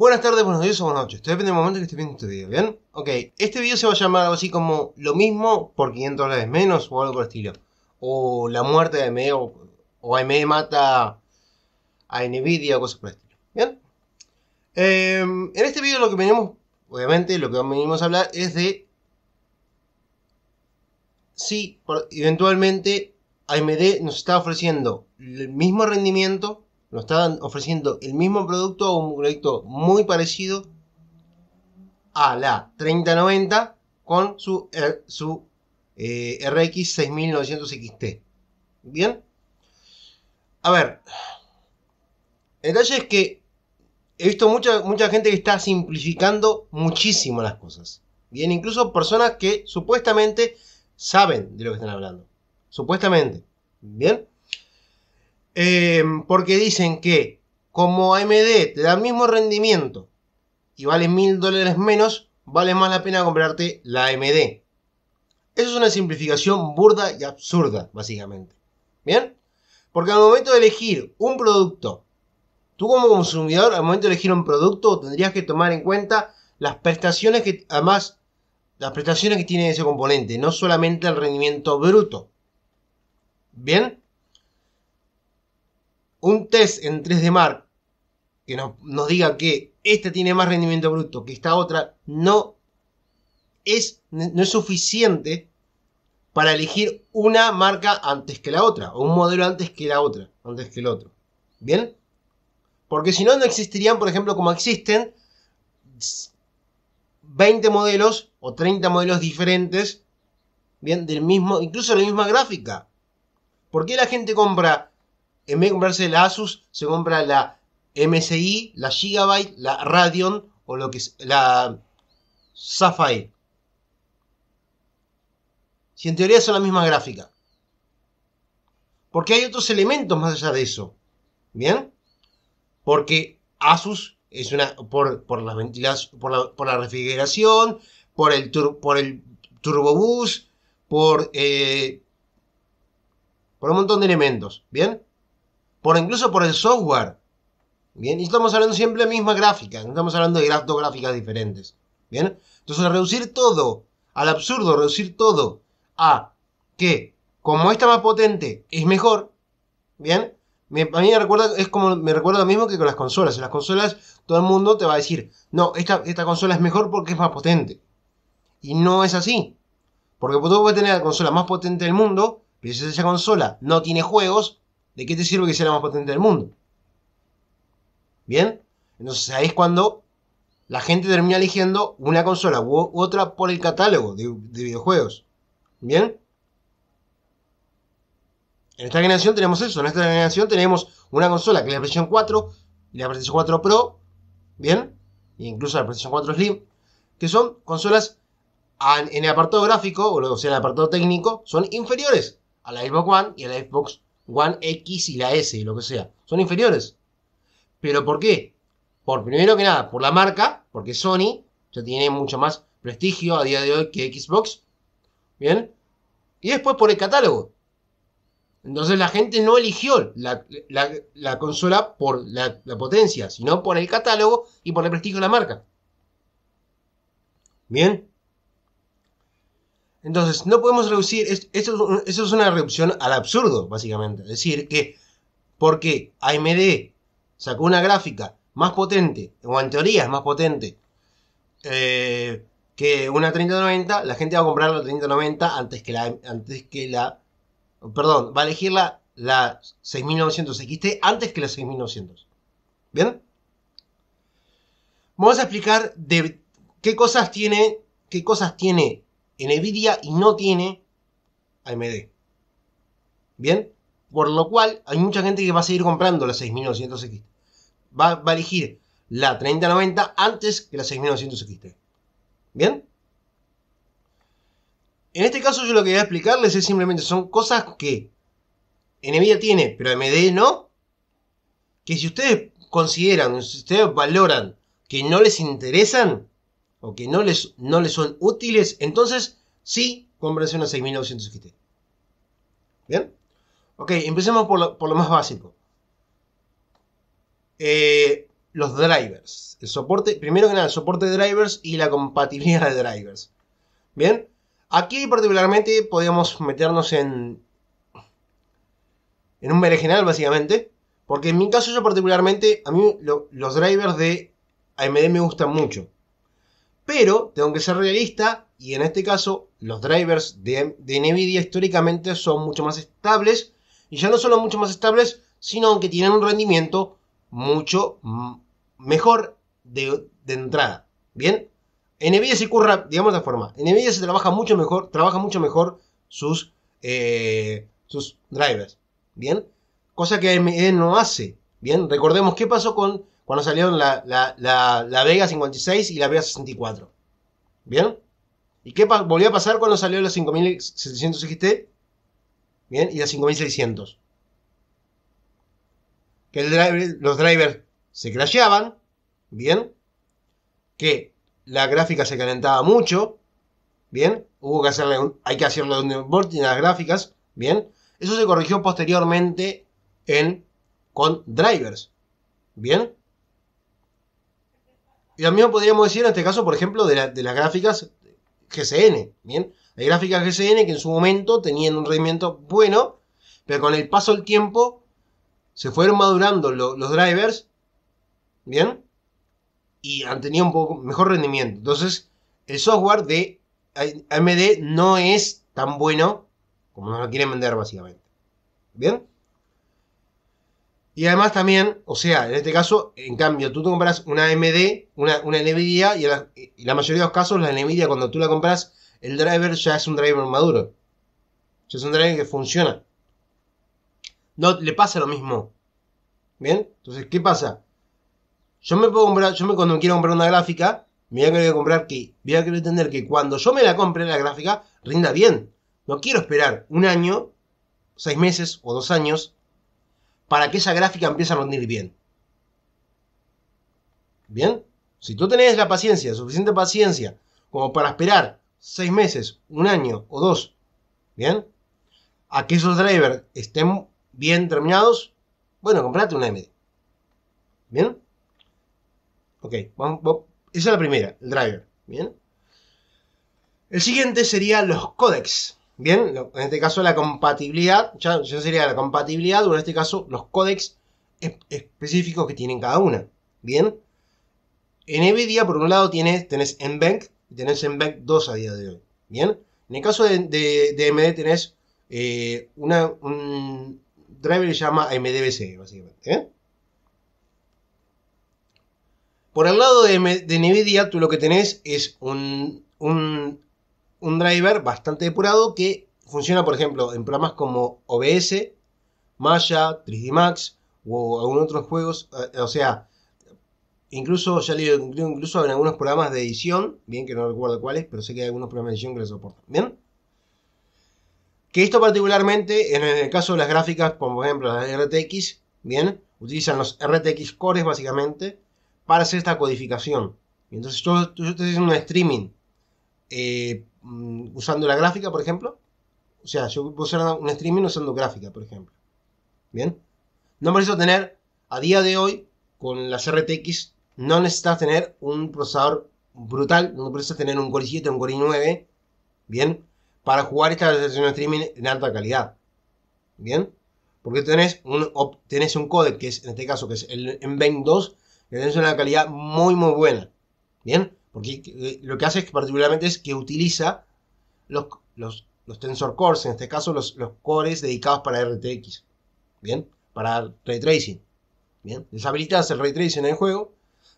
Buenas tardes, buenos días o buenas noches. Esto depende del momento que esté viendo este video, ¿bien? Ok, este video se va a llamar algo así como lo mismo por 500 dólares menos o algo por el estilo. O la muerte de AMD e, o, AMD e mata a Nvidia o cosas por el estilo, ¿bien? Em, en este video lo que venimos, obviamente, lo que venimos a hablar es de si eventualmente AMD e nos está ofreciendo el mismo rendimiento nos estaban ofreciendo el mismo producto un proyecto muy parecido a la 3090 con su, eh, su RX 6900 XT. Bien. A ver. El detalle es que he visto mucha, mucha gente que está simplificando muchísimo las cosas. Bien, incluso personas que supuestamente saben de lo que están hablando. Supuestamente. Bien. Eh, porque dicen que como AMD te da el mismo rendimiento y vale mil dólares menos, vale más la pena comprarte la AMD. Eso es una simplificación burda y absurda, básicamente. ¿Bien? Porque al momento de elegir un producto, tú como consumidor, al momento de elegir un producto, tendrías que tomar en cuenta las prestaciones que, además, las prestaciones que tiene ese componente, no solamente el rendimiento bruto. ¿Bien? un test en 3D Mark que nos, diga que este tiene más rendimiento bruto que esta otra, no es, no es suficiente para elegir una marca antes que la otra, o un modelo antes que la otra, antes que el otro. ¿Bien? Porque si no, no existirían, por ejemplo, como existen 20 modelos o 30 modelos diferentes, bien, del mismo, incluso la misma gráfica. ¿Por qué la gente compra en vez de comprarse la Asus, se compra la MSI, la Gigabyte, la Radeon o lo que es la Sapphire. Si en teoría son la misma gráfica. Porque hay otros elementos más allá de eso. ¿Bien? Porque Asus es una. por, las ventilas, por la, refrigeración, por el, por el turbobús, por. Eh, por un montón de elementos. ¿Bien? por incluso por el software. Bien, y estamos hablando siempre de la misma gráfica, no estamos hablando de gráficas diferentes. Bien, entonces reducir todo al absurdo, reducir todo a que como esta más potente es mejor, bien, a mí me recuerda, es como, me recuerda lo mismo que con las consolas. En las consolas todo el mundo te va a decir, no, esta, esta consola es mejor porque es más potente. Y no es así. Porque tú puedes tener la consola más potente del mundo, pero si esa consola no tiene juegos, ¿de qué te sirve que sea la más potente del mundo? ¿Bien? Entonces ahí es cuando la gente termina eligiendo una consola u otra por el catálogo de, videojuegos. ¿Bien? En esta generación tenemos eso. En esta generación tenemos una consola que es la PlayStation 4 y la PlayStation 4 Pro. ¿Bien? E incluso la PlayStation 4 Slim. Que son consolas en el apartado gráfico, o sea, en el apartado técnico, son inferiores a la Xbox One y a la Xbox One X y la S, lo que sea. Son inferiores. ¿Pero por qué? Por primero que nada, por la marca, porque Sony ya tiene mucho más prestigio a día de hoy que Xbox. Bien. Y después por el catálogo. Entonces la gente no eligió la, consola por la, la, potencia, sino por el catálogo y por el prestigio de la marca. Bien. Entonces, no podemos reducir, eso es una reducción al absurdo, básicamente. Es decir, que porque AMD sacó una gráfica más potente, o en teoría es más potente, eh, que una 3090, la gente va a comprar la 3090 antes que la, antes que la, perdón, va a elegir la, 6900 XT antes que la 6900. ¿Bien? Vamos a explicar qué cosas tiene, qué cosas tiene en Nvidia y no tiene AMD. ¿Bien? Por lo cual hay mucha gente que va a seguir comprando la 6900X. Va, va a elegir la 3090 antes que la 6900X. ¿Bien? En este caso yo lo que voy a explicarles es simplemente son cosas que Nvidia tiene, pero AMD no. Que si ustedes consideran, si ustedes valoran que no les interesan, o que no les, no son útiles, entonces sí, cómprense una 6900 GT. ¿Bien? Ok, empecemos por lo, por lo más básico. Eh, los drivers. El soporte, primero que nada, el soporte de drivers y la compatibilidad de drivers. Bien, aquí particularmente podríamos meternos en, en un general básicamente. Porque en mi caso yo particularmente, a mí los drivers de AMD me gustan mucho pero tengo que ser realista y en este caso los drivers de, NVIDIA históricamente son mucho más estables y ya no solo mucho más estables, sino que tienen un rendimiento mucho mejor de, entrada. Bien, NVIDIA se curra, digamos de la forma, NVIDIA se trabaja mucho mejor, trabaja mucho mejor sus, eh, sus drivers. Bien, cosa que AMD no hace. Bien, recordemos qué pasó con cuando salieron la, Vega 56 y la Vega 64. ¿Bien? ¿Y qué volvió a pasar cuando salió la 5700 XT? ¿Bien? Y la 5600. Que los drivers se crasheaban. ¿Bien? Que la gráfica se calentaba mucho. ¿Bien? Hubo que hacerle un, hay que hacerle un onboarding a las gráficas. ¿Bien? Eso se corrigió posteriormente en, con drivers. ¿Bien? Y mismo podríamos decir en este caso, por ejemplo, de, las gráficas GCN, ¿bien? Hay gráficas GCN que en su momento tenían un rendimiento bueno, pero con el paso del tiempo se fueron madurando los drivers, ¿bien? Y han tenido un poco mejor rendimiento. Entonces, el software de AMD no es tan bueno como nos lo quieren vender, básicamente. ¿Bien? Y además también, o sea, en este caso, en cambio, tú te compras una AMD, una, una NVIDIA, y, la, la mayoría de los casos la NVIDIA cuando tú la compras, el driver ya es un driver maduro. Ya es un driver que funciona. No le pasa lo mismo. ¿Bien? Entonces, ¿qué pasa? Yo me puedo comprar, yo me, cuando quiero comprar una gráfica, me voy a querer comprar que, voy a querer entender que cuando yo me la compre la gráfica, rinda bien. No quiero esperar un año, seis meses o dos años para que esa gráfica empiece a rendir bien. Bien, si tú tenés la paciencia, suficiente paciencia, como para esperar seis meses, un año o dos, bien, a que esos drivers estén bien terminados, bueno, comprate un M. Bien, ok, esa es la primera, el driver. Bien, el siguiente sería los codecs. Bien, en este caso la compatibilidad, ya, sería la compatibilidad, o en este caso los códecs específicos que tienen cada una. Bien, en NVIDIA por un lado tienes, tenés NVENC, y tenés NVENC 2 a día de hoy. Bien, en el caso de, MD, tenés eh, una, un driver que se llama AMDBC, básicamente. ¿eh? Por el lado de, de, NVIDIA, tú lo que tenés es un un driver bastante depurado que funciona, por ejemplo, en programas como OBS, Maya, 3D Max o algunos otros juegos. Eh, o sea, incluso ya incluso en algunos programas de edición, bien que no recuerdo cuáles, pero sé que hay algunos programas de edición que lo soportan. Bien. Que esto particularmente, en el caso de las gráficas, como por ejemplo las RTX, bien, utilizan los RTX cores básicamente para hacer esta codificación. Entonces yo, yo estoy haciendo un streaming eh, Mm, usando la gráfica, por ejemplo. O sea, yo puedo hacer un streaming usando gráfica, por ejemplo. Bien. No necesito tener, a día de hoy, con las RTX, no necesitas tener un procesador brutal, no necesitas tener un Core 7, un Core 9, bien, para jugar esta versión de streaming en alta calidad. Bien. Porque tenés un, tenés un codec, que es en este caso, que es el m 2, e que tenés una calidad muy, muy buena. Bien. Porque eh, lo que hace es que particularmente es que utiliza los, los, tensor cores, en este caso los, los, cores dedicados para RTX, ¿bien? Para ray tracing, ¿bien? Deshabilitas el ray tracing en el juego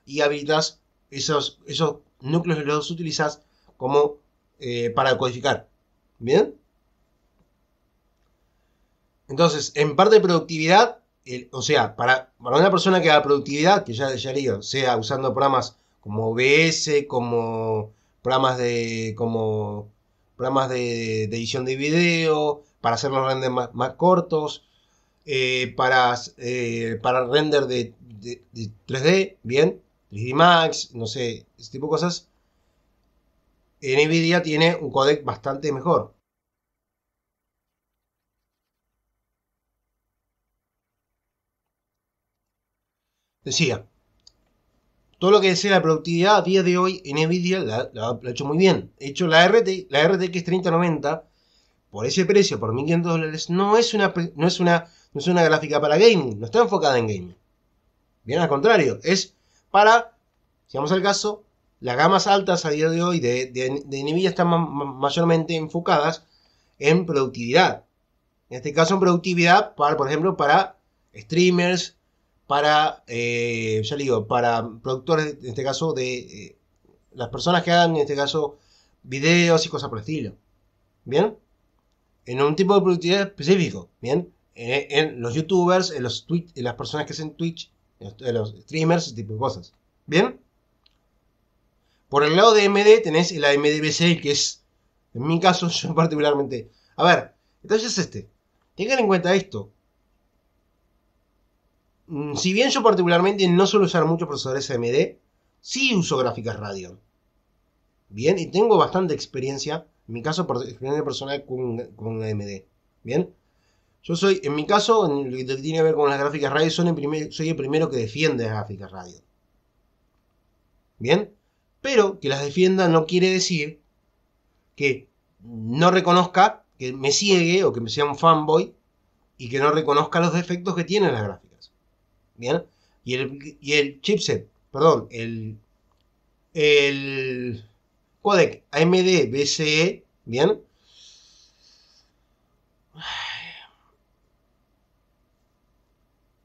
y habilitas esos, esos núcleos, los utilizas como eh, para codificar, ¿bien? Entonces, en parte de productividad, o sea, para, para, una persona que haga productividad, que ya, ya sea usando programas como OBS, como programas de, como programas de, edición de video, para hacer los renders más, cortos, eh, para, eh, para render de, de, 3D, bien, 3D Max, no sé, ese tipo de cosas. Eh, Nvidia tiene un codec bastante mejor. Decía, todo lo que sea la productividad a día de hoy en Nvidia la, ha hecho muy bien. De hecho, la, RT, la RTX 3090, por ese precio, por 1500 dólares, no es, una, no, es una, es una gráfica para gaming, no está enfocada en gaming. Bien al contrario, es para, si vamos al caso, las gamas altas a día de hoy de, de, Nvidia están mayormente enfocadas en productividad. En este caso, en productividad, para, por ejemplo, para streamers, para, eh, ya digo, para productores, en este caso, de eh, las personas que hagan, en este caso, videos y cosas por el estilo. ¿Bien? En un tipo de productividad específico. ¿Bien? Eh, en, los youtubers, en, los tweets en las personas que hacen Twitch, en los, streamers, ese tipo de cosas. ¿Bien? Por el lado de MD tenés la mdbc que es, en mi caso, yo particularmente... A ver, entonces es este. Tengan en cuenta esto. Mm, si bien yo particularmente no suelo usar muchos procesadores AMD, sí uso gráficas Radeon. Bien, y tengo bastante experiencia, en mi caso, experiencia personal con, con AMD. Bien, yo soy, en mi caso, en lo que tiene que ver con las gráficas Radeon, soy el, soy el primero que defiende las gráficas Radeon. Bien, pero que las defienda no quiere decir que no reconozca, que me ciegue o que me sea un fanboy y que no reconozca los defectos que tienen las gráficas. ¿bien? Y el, chipset, perdón, el, el codec AMD BCE, ¿bien?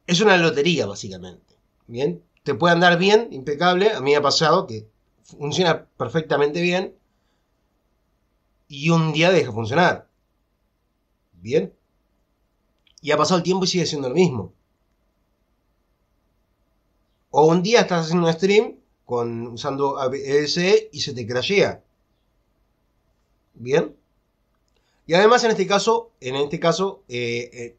Es una lotería, básicamente, ¿bien? Te puede andar bien, impecable, a mí me ha pasado que funciona perfectamente bien y un día deja funcionar, ¿bien? Y ha pasado el tiempo y sigue siendo lo mismo. O un día estás haciendo un stream con, usando abs y se te crashea. Bien. Y además en este caso, en este caso, eh, eh,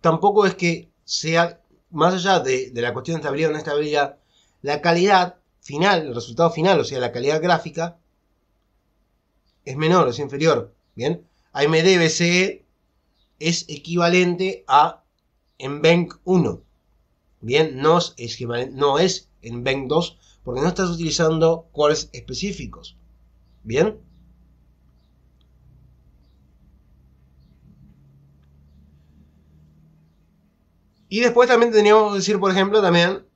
tampoco es que sea, más allá de, la cuestión de estabilidad o no estabilidad, la calidad final, el resultado final, o sea, la calidad gráfica, es menor, es inferior. Bien, AMD e es equivalente a en Bank 1. Bien, no es, no es en VENC 2 porque no estás utilizando cores específicos. Bien. Y después también teníamos que decir, por ejemplo, también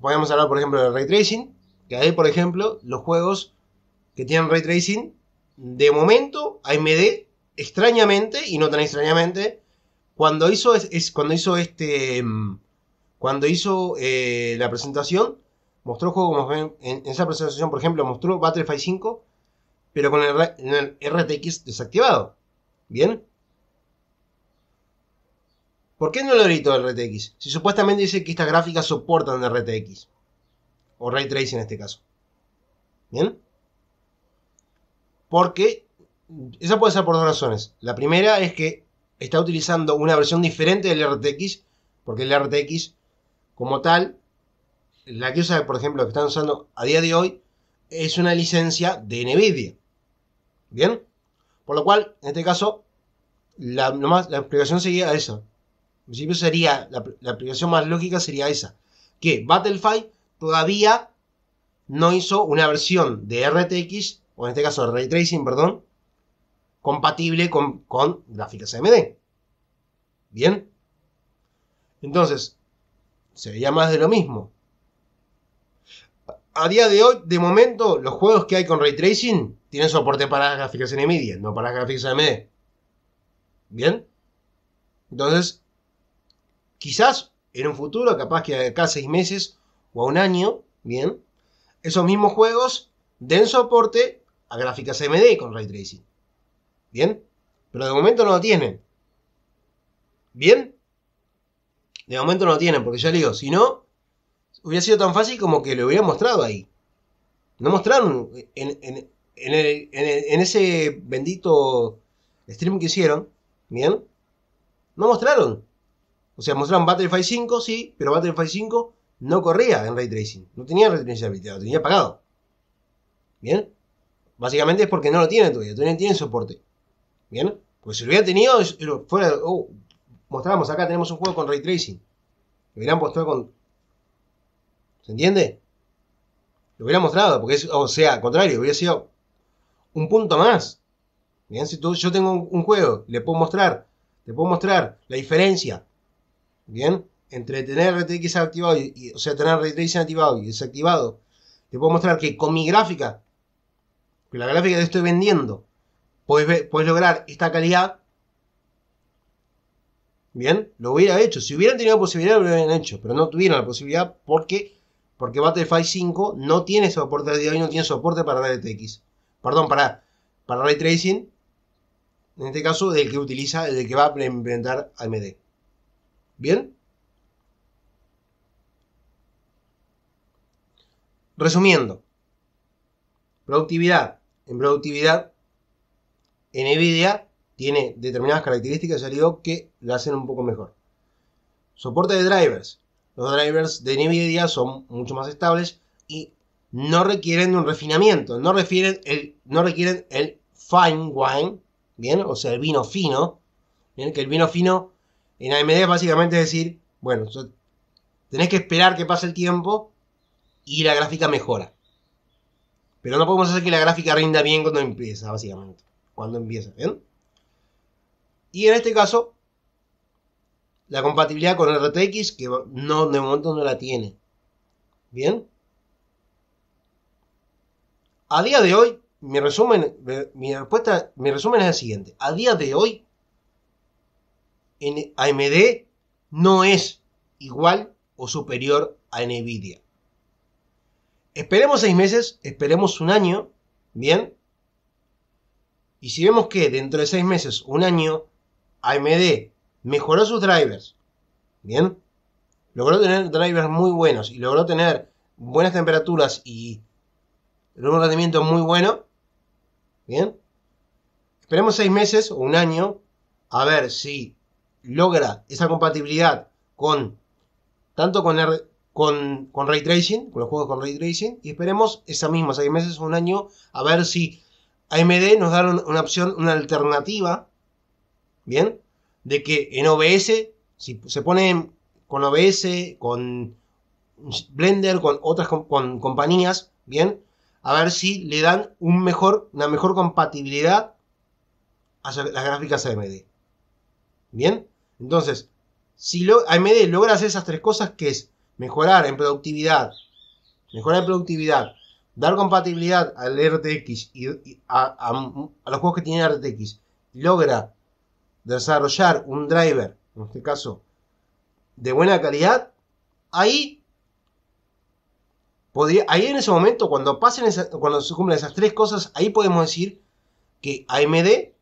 podemos hablar, por ejemplo, de ray tracing, que ahí, por ejemplo, los juegos que tienen ray tracing, de momento AMD extrañamente y no tan extrañamente cuando hizo es cuando hizo este mm, cuando hizo eh, la presentación, mostró juego como ven en, esa presentación, por ejemplo, mostró Battlefield 5, pero con el, RTX desactivado. ¿Bien? ¿Por qué no lo editó el RTX? Si supuestamente dice que estas gráficas soportan el RTX. O Ray Tracing en este caso. ¿Bien? Porque esa puede ser por dos razones. La primera es que está utilizando una versión diferente del RTX, porque el RTX como tal, la que usa, por ejemplo, que están usando a día de hoy, es una licencia de NVIDIA. ¿Bien? Por lo cual, en este caso, la, explicación sería esa. En principio sería, la, explicación más lógica sería esa. Que Battlefy todavía no hizo una versión de RTX, o en este caso Ray Tracing, perdón, compatible con, con gráficas AMD. ¿Bien? Entonces, sería más de lo mismo. A día de hoy, de momento, los juegos que hay con ray tracing tienen soporte para las gráficas NVIDIA, no para gráficas AMD. ¿Bien? Entonces, quizás en un futuro, capaz que acá seis meses o a un año, ¿bien? Esos mismos juegos den soporte a gráficas AMD con ray tracing. ¿Bien? Pero de momento no lo tienen. ¿Bien? De momento no tienen, porque ya le digo, si no, hubiera sido tan fácil como que lo hubieran mostrado ahí. No mostraron en, ese bendito stream que hicieron, ¿bien? No mostraron. O sea, mostraron Battlefield 5, sí, pero Battlefield 5 no corría en Ray Tracing. No tenía Ray Tracing habilitado, tenía pagado. ¿Bien? Básicamente es porque no lo tienen todavía, no tiene soporte. ¿Bien? Pues si lo hubiera tenido, fuera, oh, mostramos acá, tenemos un juego con ray tracing. Lo hubieran mostrado con. ¿Se entiende? Lo hubieran mostrado, porque es, o sea, al contrario, hubiera sido un punto más. ¿bien? si yo tengo un, juego, le puedo mostrar, le puedo mostrar la diferencia. Bien, entre tener RTX activado, y, o sea, tener ray tracing activado y desactivado, te puedo mostrar que con mi gráfica, con la gráfica que estoy vendiendo, Puedes puedes lograr esta calidad Bien, lo hubiera hecho. Si hubieran tenido la posibilidad, lo hubieran hecho, pero no tuvieron la posibilidad porque, porque Battlefield 5 no tiene soporte de hoy, no tiene soporte para RTX. Perdón, para, para Ray Tracing, en este caso, del que utiliza, el que va a implementar AMD. Bien. Resumiendo, productividad. En productividad, en NVIDIA tiene determinadas características de salido que la hacen un poco mejor. Soporte de drivers. Los drivers de NVIDIA son mucho más estables y no requieren un refinamiento, no, el, no requieren el fine wine, ¿bien? O sea, el vino fino, ¿bien? Que el vino fino en AMD básicamente decir, bueno, tenés que esperar que pase el tiempo y la gráfica mejora. Pero no podemos hacer que la gráfica rinda bien cuando empieza, básicamente. Cuando empieza, ¿bien? Y en este caso, la compatibilidad con RTX, que no, de momento no la tiene. Bien. A día de hoy, mi resumen, eh, mi respuesta, mi resumen es el siguiente. A día de hoy, AMD no es igual o superior a Nvidia. Esperemos seis meses, esperemos un año, ¿bien? Y si vemos que dentro de seis meses, un año, AMD mejoró sus drivers, ¿bien? Logró tener drivers muy buenos y logró tener buenas temperaturas y un rendimiento muy bueno, ¿bien? Esperemos seis meses o un año a ver si logra esa compatibilidad con tanto con, ray tracing, con los juegos con ray tracing, y esperemos esa misma seis meses o un año a ver si AMD nos da una opción, una alternativa ¿bien? De que en OBS, si se pone con OBS, con Blender, con otras con compañías, ¿bien? A ver si le dan un mejor, una mejor compatibilidad a las gráficas AMD. ¿Bien? Entonces, si AMD logra hacer esas tres cosas, que es mejorar en productividad, mejorar en productividad, dar compatibilidad al RTX y, a, a, los juegos que tienen RTX, logra desarrollar un driver, en este caso, de buena calidad, ahí, ahí en ese momento, cuando, pasen cuando se cumplan esas tres cosas, ahí podemos decir que AMD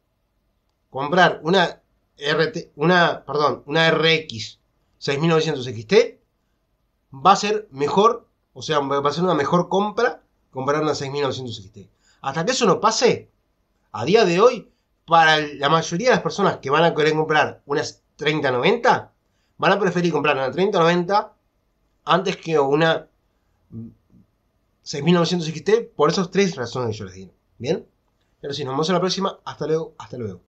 comprar una, RT, una, perdón, una RX 6900 XT va a ser mejor, o sea, va a ser una mejor compra comprar una 6900 XT. Hasta que eso no pase, a día de hoy para la mayoría de las personas que van a querer comprar unas 3090, van a preferir comprar una 3090 antes que una 6900 XT por esas tres razones que yo les di. ¿Bien? Pero si nos vemos en la próxima, hasta luego, hasta luego.